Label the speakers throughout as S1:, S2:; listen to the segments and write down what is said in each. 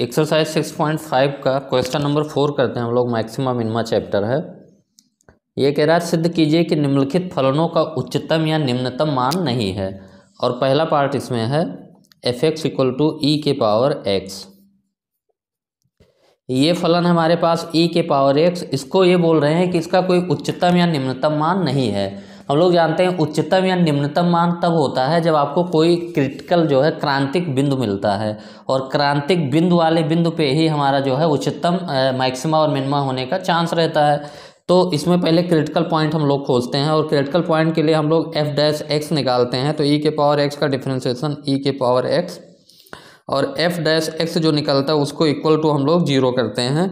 S1: exercise six point five का question number four करते हैं हम लोग मैक्सिमा मिनिमा चैप्टर है ये कह रहा है सिद्ध कीजिए कि निम्नलिखित फलनों का उच्चतम या निम्नतम मान नहीं है और पहला पार्ट इसमें है F x equal to E के पावर एक्स ये फलन हमारे पास ई e के पावर एक्स इसको ये बोल रहे हैं कि इसका कोई उच्चतम या निम्नतम मान नहीं है हम लोग जानते हैं उच्चतम या निम्नतम मान तब होता है जब आपको कोई क्रिटिकल जो है क्रांतिक बिंदु मिलता है और क्रांतिक बिंदु वाले बिंदु पे ही हमारा जो है उच्चतम मैक्सिमा और मिनिमा होने का चांस रहता है तो इसमें पहले क्रिटिकल पॉइंट हम लोग खोजते हैं और क्रिटिकल पॉइंट के लिए हम लोग एफ डैश एक्स निकालते हैं तो ई e के पावर एक्स का डिफ्रेंसिएशन ई e के पावर एक्स और एफ डैश एक्स जो निकलता है उसको इक्वल टू हम लोग जीरो करते हैं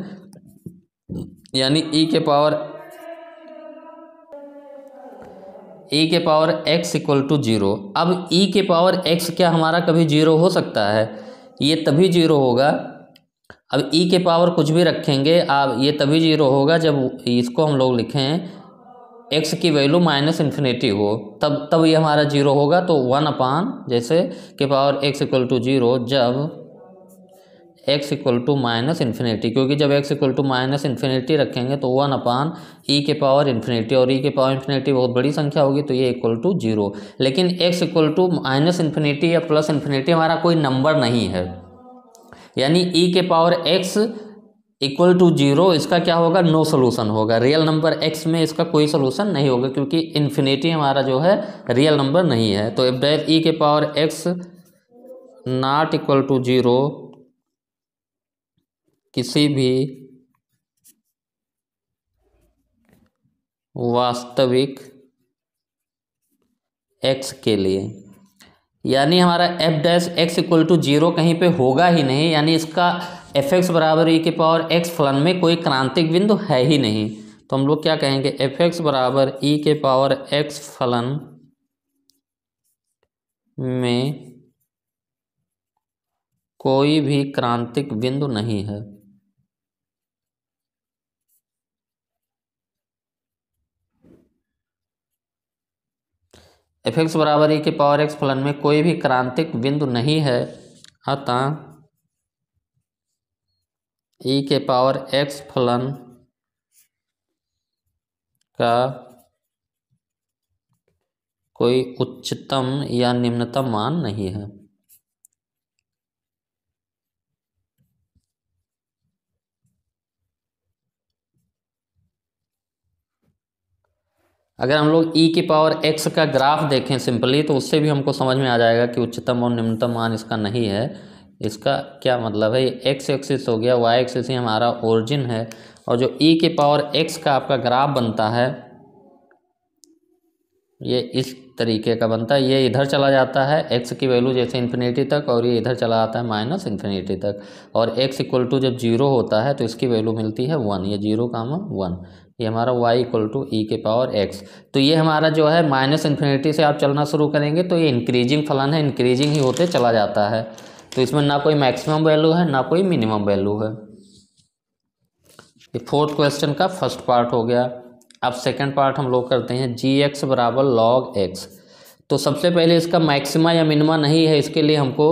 S1: यानी ई e के पावर ई e के power X equal to zero अब ई e के पावर एक्स क्या हमारा कभी जीरो हो सकता है ये तभी जीरो होगा अब ई e के पावर कुछ भी रखेंगे आप ये तभी जीरो होगा जब इसको हम लोग लिखें एक्स की वैल्यू माइनस इन्फिनेटी हो तब तब ये हमारा जीरो होगा तो वन अपान जैसे के power X equal to zero जब X equal to minus infinity क्योंकि जब X equal to minus infinity रखेंगे तो वन अपान ई के पावर इन्फिनिटी और ई e के पावर इन्फिनिटी बहुत बड़ी संख्या होगी तो ये इक्वल टू जीरो लेकिन X equal to minus infinity या प्लस इन्फिनिटी हमारा कोई नंबर नहीं है यानी ई e के power X equal to zero इसका क्या होगा नो सोल्यूशन होगा रियल नंबर एक्स में इसका कोई सोल्यूशन नहीं होगा क्योंकि इन्फिनिटी हमारा जो है रियल नंबर नहीं है तो इफ डेट ई के power X not equal to zero किसी भी वास्तविक एक्स के लिए यानी हमारा F dash x equal to zero कहीं पे होगा ही नहीं यानी इसका एफ एक्स बराबर ई e के पावर एक्स फलन में कोई क्रांतिक बिंदु है ही नहीं तो हम लोग क्या कहेंगे एफ एक्स बराबर ई e के पावर एक्स फलन में कोई भी क्रांतिक बिंदु नहीं है एफ एक्स बराबर ई के पावर एक्स फलन में कोई भी क्रांतिक बिंदु नहीं है अतः ई e के पावर एक्स फलन का कोई उच्चतम या निम्नतम मान नहीं है अगर हम लोग ई के पावर एक्स का ग्राफ देखें सिंपली तो उससे भी हमको समझ में आ जाएगा कि उच्चतम और निम्नतम मान इसका नहीं है इसका क्या मतलब है एक्स एक्सिस हो गया वाई एक्सिस ही हमारा ओरिजिन है और जो ई के पावर एक्स का आपका ग्राफ बनता है ये इस तरीके का बनता है ये इधर चला जाता है एक्स की वैल्यू जैसे इन्फिनिटी तक और ये इधर चला जाता है माइनस इन्फिनिटी तक और एक्स इक्वल टू जब जीरो होता है तो इसकी वैल्यू मिलती है वन ये जीरो काम वन ये हमारा वाई इक्वल टू ई के पावर एक्स तो ये हमारा जो है माइनस इन्फिनिटी से आप चलना शुरू करेंगे तो ये इंक्रीजिंग फलन है इंक्रीजिंग ही होते चला जाता है तो इसमें ना कोई मैक्सिमम वैल्यू है ना कोई मिनिमम वैल्यू है ये फोर्थ क्वेश्चन का फर्स्ट पार्ट हो गया अब सेकेंड पार्ट हम लोग करते हैं जी एक्स बराबर लॉग एक्स तो सबसे पहले इसका मैक्सिमा या मिनिमा नहीं है इसके लिए हमको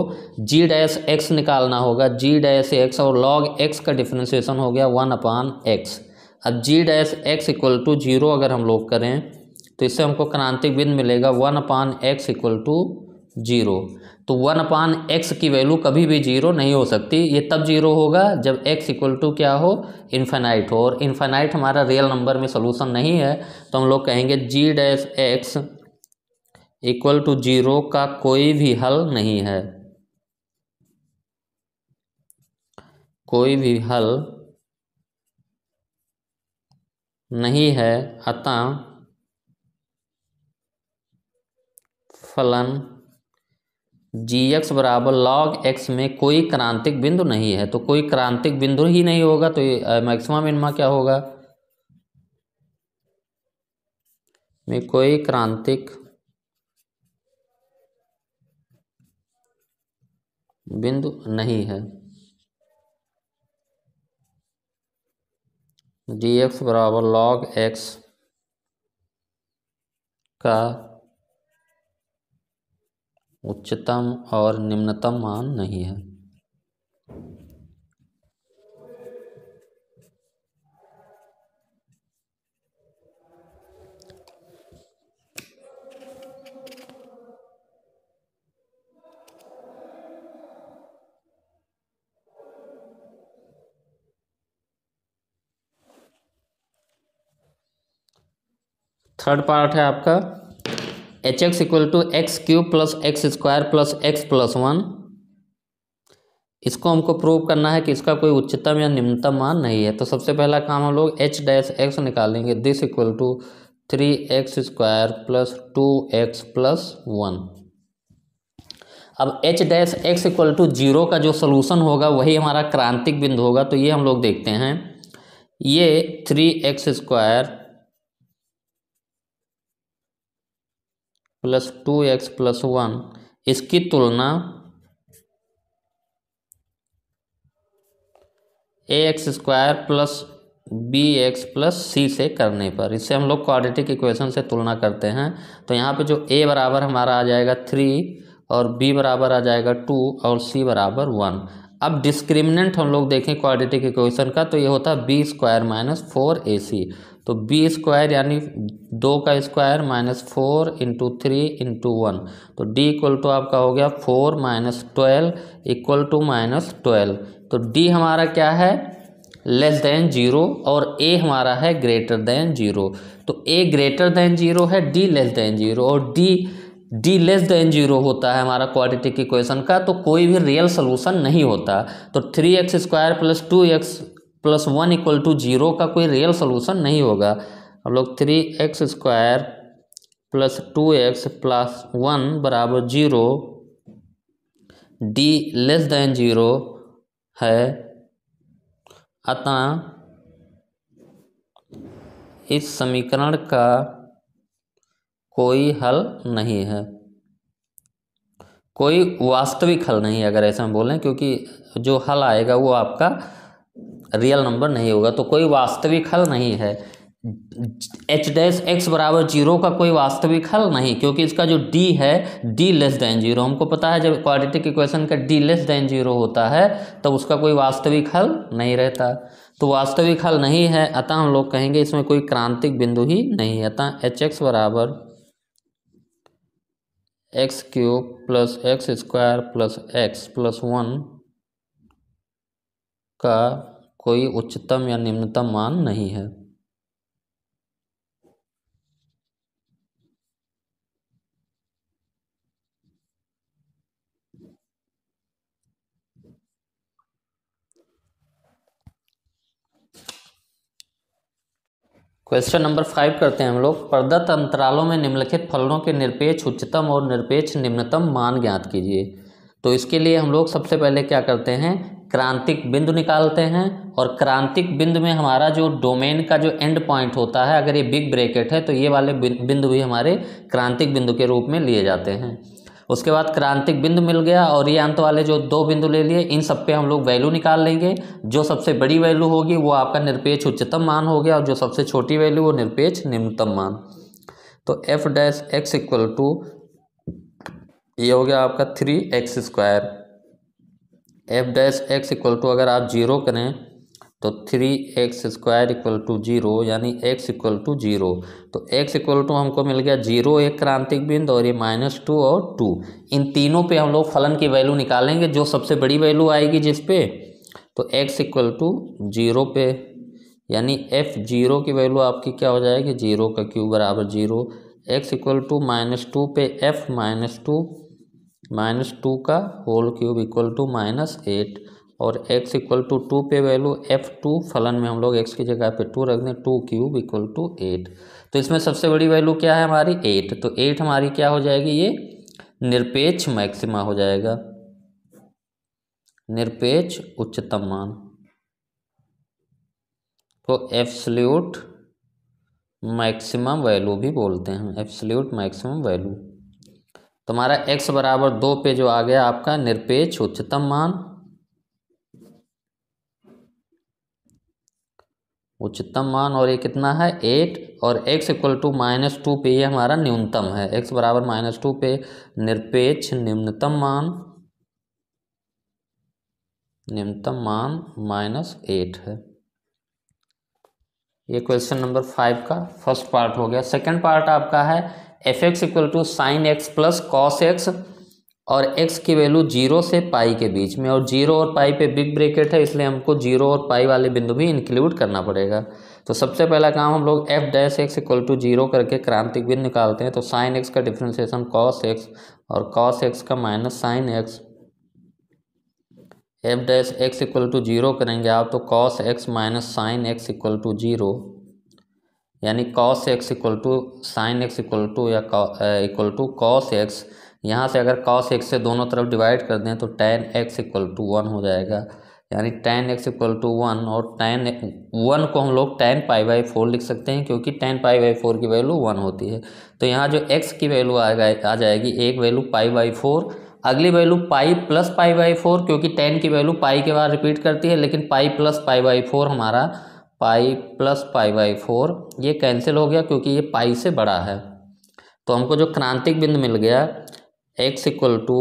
S1: जी डैश एक्स निकालना होगा जी डैश एक्स और लॉग एक्स का डिफ्रेंसिएशन हो गया वन अपान एक्स अब G dash x equal to zero अगर हम लोग करें तो इससे हमको क्रांतिक बिंद मिलेगा one upon X equal to zero तो वन अपान एक्स की वैल्यू कभी भी जीरो नहीं हो सकती ये तब जीरो होगा जब एक्स इक्वल टू क्या हो इन्फेनाइट हो और इन्फेनाइट हमारा रियल नंबर में सोलूसन नहीं है तो हम लोग कहेंगे G dash x equal to zero का कोई भी हल नहीं है कोई भी हल नहीं है अतः फलन जी एक्स बराबर लॉग एक्स में कोई क्रांतिक बिंदु नहीं है तो कोई क्रांतिक बिंदु ही नहीं होगा तो मैक्सिमा मिनिमा क्या होगा में कोई क्रांतिक बिंदु नहीं है डी एक्स बराबर लॉग एक्स का उच्चतम और निम्नतम मान नहीं है थर्ड पार्ट है आपका H X equal to X cube plus X square plus X plus one इसको हमको प्रूव करना है कि इसका कोई उच्चतम या निम्नतम मान नहीं है तो सबसे पहला काम हम लोग एच डैश एक्स निकालेंगे this equal to three X square plus two X plus one अब H dash x equal to zero का जो सोलूशन होगा वही हमारा क्रांतिक बिंदु होगा तो ये हम लोग देखते हैं ये three X square plus two X plus one इसकी तुलना A X square plus B X plus C से करने पर इससे हम लोग क्वाड्रेटिक इक्वेशन से तुलना करते हैं तो यहाँ पे जो ए बराबर हमारा आ जाएगा थ्री और बी बराबर आ जाएगा टू और सी बराबर वन अब डिस्क्रिमिनेंट हम लोग देखें क्वाड्रेटिक इक्वेशन का तो ये होता है B square minus four A C तो बी स्क्वायर यानी दो का square minus four into three into one तो डी इक्वल टू आपका हो गया four minus twelve equal to minus twelve तो डी हमारा क्या है लेस देन जीरो और ए हमारा है ग्रेटर देन जीरो तो ए ग्रेटर देन जीरो है डी लेस देन जीरो और D D less than zero होता है हमारा क्वाड्रेटिक इक्वेशन का तो कोई भी रियल सोल्यूशन नहीं होता तो three X square plus two X plus one equal to zero का कोई रियल सोल्यूशन नहीं होगा हम लोग three X square plus two X plus one बराबर zero D less than zero है अतः इस समीकरण का कोई हल नहीं है कोई वास्तविक हल नहीं है अगर ऐसा हम बोलें क्योंकि जो हल आएगा वो आपका रियल नंबर नहीं होगा तो कोई वास्तविक हल नहीं है एच डैश एक्स बराबर जीरो का कोई वास्तविक हल नहीं क्योंकि इसका जो डी है डी लेस देन जीरो हमको पता है जब क्वाड्रेटिक इक्वेशन का डी लेस देन जीरो होता है तब तो उसका कोई वास्तविक हल नहीं रहता तो वास्तविक हल नहीं है अतः हम लोग कहेंगे इसमें कोई क्रांतिक बिंदु ही नहीं है अतः एच एक्स बराबर X cube plus X square plus X plus one का कोई उच्चतम या निम्नतम मान नहीं है क्वेश्चन नंबर फाइव करते हैं हम लोग प्रदत्त अंतरालों में निम्नलिखित फलनों के निरपेक्ष उच्चतम और निरपेक्ष निम्नतम मान ज्ञात कीजिए तो इसके लिए हम लोग सबसे पहले क्या करते हैं क्रांतिक बिंदु निकालते हैं और क्रांतिक बिंदु में हमारा जो डोमेन का जो एंड पॉइंट होता है अगर ये बिग ब्रैकेट है तो ये वाले बिंदु भी हमारे क्रांतिक बिंदु के रूप में लिए जाते हैं उसके बाद क्रांतिक बिंदु मिल गया और ये अंत वाले जो दो बिंदु ले लिए इन सब पे हम लोग वैल्यू निकाल लेंगे जो सबसे बड़ी वैल्यू होगी वो आपका निरपेक्ष उच्चतम मान हो गया और जो सबसे छोटी वैल्यू वो निरपेक्ष निम्नतम मान तो F dash x equal to ये हो गया आपका three X square F dash x equal to अगर आप जीरो करें तो three X square equal to zero यानी एक्स इक्वल टू जीरो तो एक्स इक्वल टू हमको मिल गया जीरो एक क्रांतिक बिंदु और ये माइनस टू और टू इन तीनों पे हम लोग फलन की वैल्यू निकालेंगे जो सबसे बड़ी वैल्यू आएगी जिस पे तो एक्स इक्वल टू जीरो पे यानी एफ जीरो की वैल्यू आपकी क्या हो जाएगी जीरो का क्यू बराबर zero X equal to minus two पे F minus two minus two का whole cube equal to minus eight और एक्स इक्वल टू टू पे वैल्यू एफ टू फलन में हम लोग एक्स की जगह पे टू रख दें two cube equal to eight तो इसमें सबसे बड़ी वैल्यू क्या है हमारी एट तो एट हमारी क्या हो जाएगी ये निरपेक्ष मैक्सिमा हो जाएगा निरपेक्ष उच्चतम मान को तो एब्सल्यूट मैक्सिमम वैल्यू भी बोलते हैं एब्सल्यूट मैक्सिमम वैल्यू तुम्हारा x बराबर दो पे जो आ गया आपका निरपेक्ष उच्चतम मान उच्चतम मान और ये कितना है एट और x equal to minus two पे ये हमारा न्यूनतम है x बराबर माइनस टू पे निरपेक्ष निम्नतम मान निम्नतम मान माइनस एट है ये क्वेश्चन नंबर फाइव का फर्स्ट पार्ट हो गया सेकंड पार्ट आपका है F x equal to sine X plus cos X और एक्स की वैल्यू जीरो से पाई के बीच में और जीरो और पाई पे बिग ब्रेकेट है इसलिए हमको जीरो और पाई वाले बिंदु भी इंक्लूड करना पड़ेगा तो सबसे पहला काम हम लोग F dash x equal to zero करके क्रांतिक बिंदु निकालते हैं तो साइन एक्स का डिफ्रेंसिएशन कॉस एक्स और कॉस एक्स का minus sine X F dash x equal to zero करेंगे आप तो cos X minus sine X equal to zero यानी cos X equal to sine X equal to या equal to cos X यहाँ से अगर cos x से दोनों तरफ डिवाइड कर दें तो tan X equal to one हो जाएगा यानी tan X equal to one और टेन वन को हम लोग टेन पाई बाई फोर लिख सकते हैं क्योंकि टेन पाई बाई फोर की वैल्यू वन होती है तो यहाँ जो एक्स की वैल्यू आ आ जाएगी एक वैल्यू पाई बाई फोर अगली value pi plus pi by four क्योंकि टेन की वैल्यू पाई के बाद रिपीट करती है लेकिन pi plus pi by four हमारा pi plus pi by four ये कैंसिल हो गया क्योंकि ये पाई से बड़ा है तो हमको जो क्रांतिक बिंदु मिल गया x equal to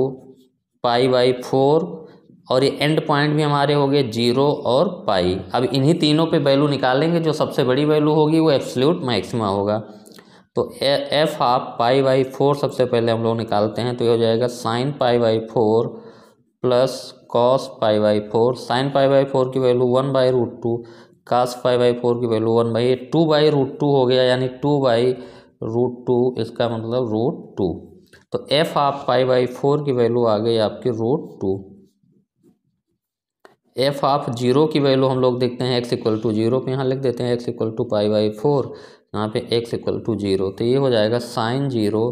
S1: pi by four और ये एंड पॉइंट भी हमारे हो गए जीरो और पाई अब इन्हीं तीनों पे वैल्यू निकालेंगे जो सबसे बड़ी वैल्यू होगी वो एब्सल्यूट मैक्सिमा होगा तो F half pi by four सबसे पहले हम लोग निकालते हैं तो ये हो जाएगा sine pi by four plus cos pi by four sine pi by four की value one by root two cos five by four की value one by eight two by root two हो गया यानी टू बाई रूट टू इसका मतलब root two तो F half five by four की value आ गई आपकी root two F half zero की वैल्यू हम लोग देखते हैं एक्स इक्वल टू जीरो पर यहाँ लिख देते हैं X equal to five by four यहाँ पे एक्स इक्वल टू जीरो तो ये हो जाएगा sine zero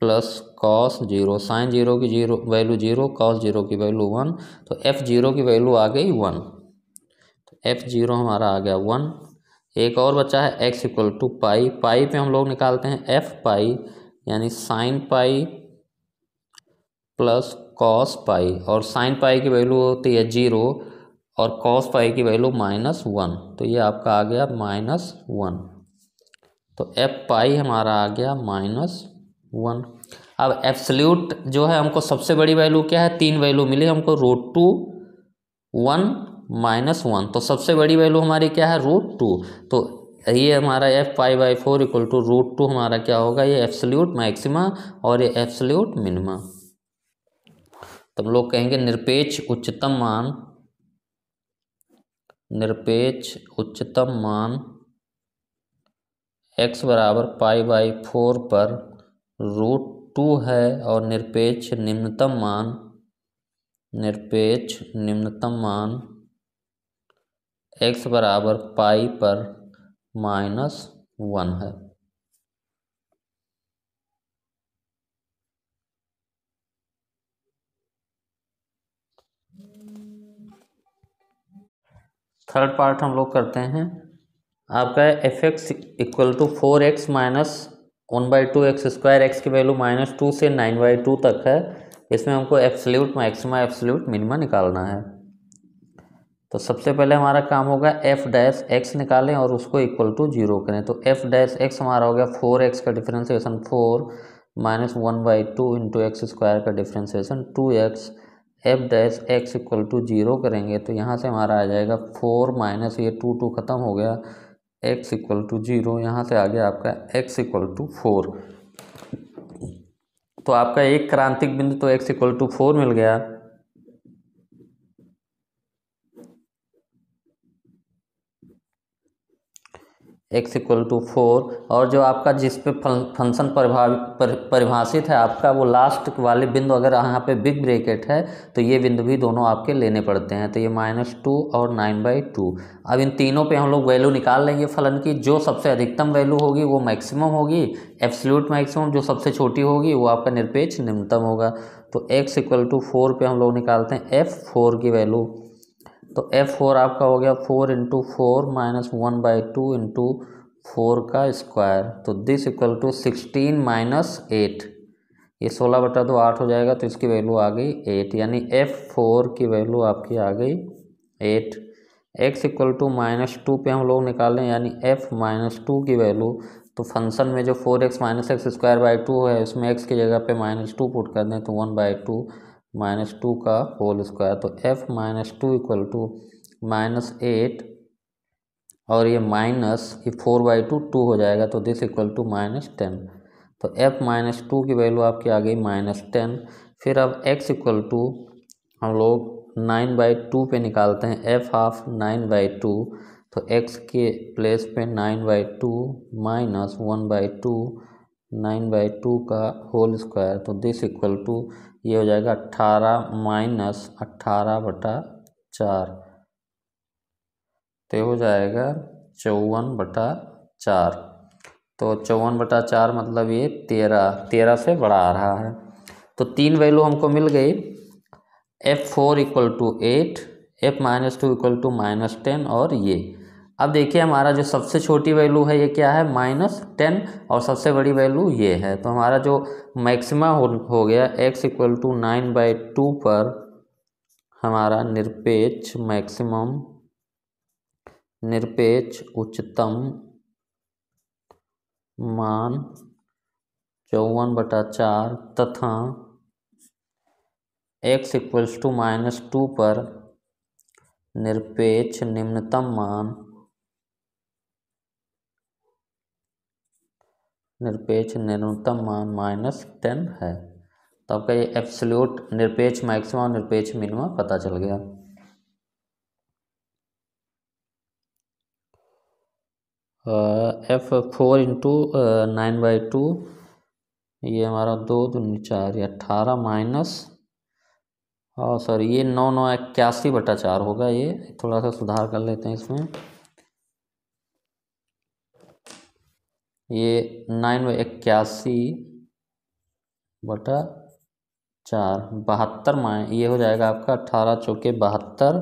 S1: plus cos zero sine zero की zero value zero cos zero की वैल्यू वन तो एफ जीरो की वैल्यू आ गई वन एफ जीरो हमारा आ गया वन एक और बचा है X equal to pi pi पे हम लोग निकालते हैं एफ पाई यानी sine pi plus cos pi और साइन पाई की वैल्यू होती है जीरो और कॉस पाई की वैल्यू माइनस वन तो ये आपका आ गया माइनस वन तो एफ पाई हमारा आ गया माइनस वन अब एब्सल्यूट जो है हमको सबसे बड़ी वैल्यू क्या है तीन वैल्यू मिली हमको root two one minus one तो सबसे बड़ी वैल्यू हमारी क्या है रूट टू तो ये हमारा f five by four equal to root two हमारा क्या होगा ये एब्सोल्यूट मैक्सिमा और ये एब्सोल्यूट मिनिमा तो लोग कहेंगे निरपेक्ष उच्चतम मान निरपेक्ष उच्चतम मान एक्स बराबर पाई बाई फोर पर रूट टू है और निरपेक्ष निम्नतम मान निरपेक्ष निम्नतम मान एक्स बराबर पाई पर माइनस वन है थर्ड पार्ट हम लोग करते हैं आपका f x equal to four x minus one by two x square x की वैल्यू माइनस टू से नाइन बाई टू तक है इसमें हमको एफ्सल्यूट मैक्सिमा एफ्सल्यूट मिनिमा निकालना है तो सबसे पहले हमारा काम होगा एफ डैश एक्स निकालें और उसको इक्वल टू जीरो करें तो एफ डैश एक्स हमारा हो गया फोर एक्स का differentiation four minus one by two into x square का differentiation two x F dash x equal to zero करेंगे तो यहाँ से हमारा आ जाएगा फोर माइनस ये टू टू ख़त्म हो गया एक्स इक्वल टू जीरो यहाँ से आ गया आपका एक्स इक्वल टू फोर तो आपका एक क्रांतिक बिंदु तो एक्स इक्वल टू फोर मिल गया एक्स इक्वल टू फोर और जो आपका जिस पे फंक्शन परिभाषित है आपका वो लास्ट वाले बिंदु अगर यहाँ पे बिग ब्रेकेट है तो ये बिंदु भी दोनों आपके लेने पड़ते हैं तो ये माइनस टू और नाइन बाई टू अब इन तीनों पे हम लोग वैल्यू निकाल लेंगे फलन की जो सबसे अधिकतम वैल्यू होगी वो मैक्सिमम होगी एब्सल्यूट मैक्सिमम जो सबसे छोटी होगी वो आपका निरपेक्ष निम्नतम होगा तो एक्स इक्वल टू फोर पर हम लोग निकालते हैं एफ फोर की वैल्यू तो एफ फोर आपका हो गया four into four minus one by two into four का स्क्वायर तो this equal to sixteen minus eight ये सोलह बटा दो आठ हो जाएगा तो इसकी वैल्यू आ गई एट यानी एफ फोर की वैल्यू आपकी आ गई eight x equal to minus two पर हम लोग निकालें यानी एफ माइनस टू की वैल्यू तो फंक्शन में जो four x minus x square by two है उसमें एक्स की जगह पे माइनस टू पुट कर दें तो one by two minus two का होल स्क्वायर तो f minus two equal to minus eight और ये माइनस ये फोर बाई टू टू हो जाएगा तो this equal to minus ten तो एफ माइनस टू की वैल्यू आपकी आ गई माइनस टेन फिर अब एक्स इक्वल टू हम लोग नाइन बाई टू पर निकालते हैं f half nine by two तो एक्स के प्लेस पे nine by two minus one by two nine by two का होल स्क्वायर तो दिस इक्वल टू ये हो जाएगा अट्ठारह माइनस अट्ठारह बटा चार तो हो जाएगा चौवन बटा चार तो चौवन बटा चार मतलब ये तेरह तेरह से बड़ा आ रहा है तो तीन वैल्यू हमको मिल गई f four equal to eight f minus two equal to minus ten और ये अब देखिए हमारा जो सबसे छोटी वैल्यू है ये क्या है माइनस टेन और सबसे बड़ी वैल्यू ये है तो हमारा जो मैक्सिमा हो, हो गया x equal to nine by two पर हमारा निरपेक्ष मैक्सिमम निरपेक्ष उच्चतम मान चौवन बटा चार तथा x equals to minus two पर निरपेक्ष निम्नतम मान निरपेक्ष न्यूनतम मान माइनस टेन है तो आपका ये एप्सल्यूट निरपेक्ष मैक्सिमम और निरपेक्ष मिनिमम पता चल गया f four into nine by two ये हमारा दो दूनी चार या अट्ठारह माइनस और सॉरी ये नौ नौ इक्यासी बटा चार होगा ये थोड़ा सा सुधार कर लेते हैं इसमें ये नाइन व इक्यासी बटा चार बहत्तर माए ये हो जाएगा आपका अट्ठारह चौके बहत्तर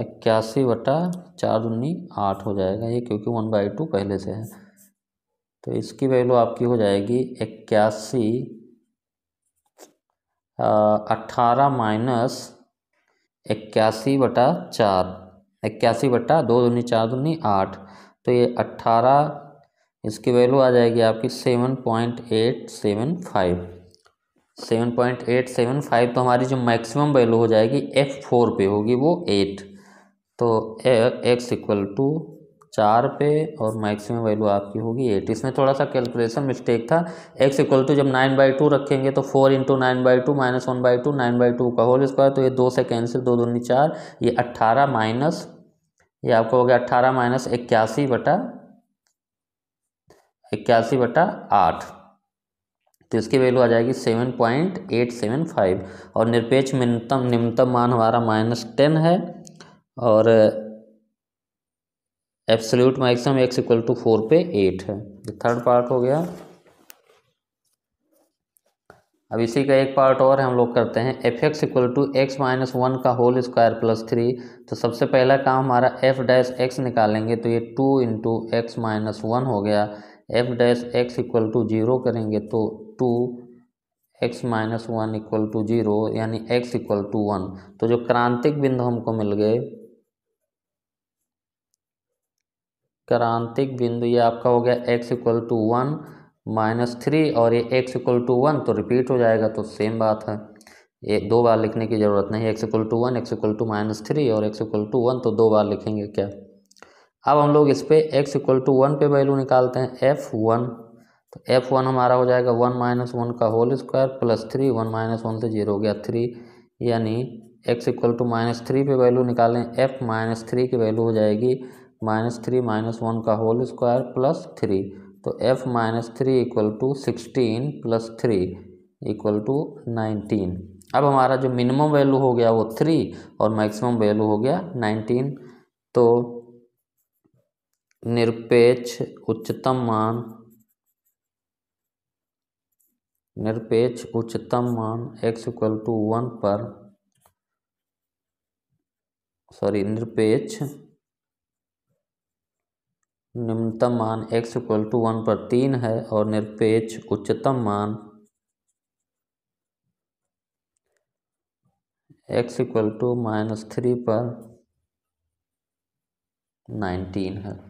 S1: इक्यासी बटा चार उन्नी आठ हो जाएगा ये क्योंकि वन बाई टू पहले से है तो इसकी वैल्यू आपकी हो जाएगी इक्यासी अट्ठारह माइनस इक्यासी बटा चार इक्यासी बटा दो दुनी चार दुनी आठ तो ये अट्ठारह इसकी वैल्यू आ जाएगी आपकी seven point eight seven five seven point eight seven five तो हमारी जो मैक्सिमम वैल्यू हो जाएगी एफ फोर पे होगी वो एट तो एक्स इक्वल टू चार पे और मैक्सिमम वैल्यू आपकी होगी एट इसमें थोड़ा सा कैलकुलेशन मिस्टेक था एक्स इक्वल टू जब नाइन बाई टू रखेंगे तो four into nine by two minus one by two nine by two का होल स्क्वायर तो ये दो से कैंसिल दो दूनी चार ये अट्ठारह माइनस ये आपका हो गया अट्ठारह माइनस इक्यासी बटा इक्यासी बटा आठ तो इसकी वैल्यू आ जाएगी seven point eight seven five और निरपेक्ष न्यूनतम निम्नतम मान हमारा माइनस टेन है और absolute maximum x equal to four पे एट है थर्ड पार्ट हो गया अब इसी का एक पार्ट और हम लोग करते हैं f x equal to x minus one का होल स्क्वायर प्लस थ्री तो सबसे पहला काम हमारा एफ डैश एक्स निकालेंगे तो ये two into x minus one हो गया f dash x equal to zero करेंगे तो two x minus one equal to zero यानी एक्स इक्वल टू वन तो जो क्रांतिक बिंदु हमको मिल गए क्रांतिक बिंदु ये आपका हो गया x equal to one minus three और ये एक्स इक्वल टू वन तो रिपीट हो जाएगा तो सेम बात है ये दो बार लिखने की ज़रूरत नहीं x equal to one x equal to minus three और एक्स इक्वल टू वन तो दो बार लिखेंगे क्या अब हम लोग इस पर एक्स इक्वल टू वन पे वैल्यू निकालते हैं एफ वन तो एफ वन हमारा हो जाएगा वन माइनस वन का whole square plus three one minus one से जीरो हो गया थ्री यानी x equal to minus three पे वैल्यू निकालें एफ माइनस थ्री की वैल्यू हो जाएगी माइनस थ्री माइनस वन का होल स्क्वायर प्लस थ्री तो f minus three equal to sixteen plus three equal to nineteen अब हमारा जो मिनिमम वैल्यू हो गया वो थ्री और मैक्सिमम वैल्यू हो गया नाइनटीन तो निरपेक्ष उच्चतम मान निरपेक्ष उच्चतम मान x इक्वल टू वन पर सॉरी निरपेक्ष निम्नतम मान x इक्वल टू वन पर तीन है और निरपेक्ष उच्चतम मान x equal to minus three पर नाइनटीन है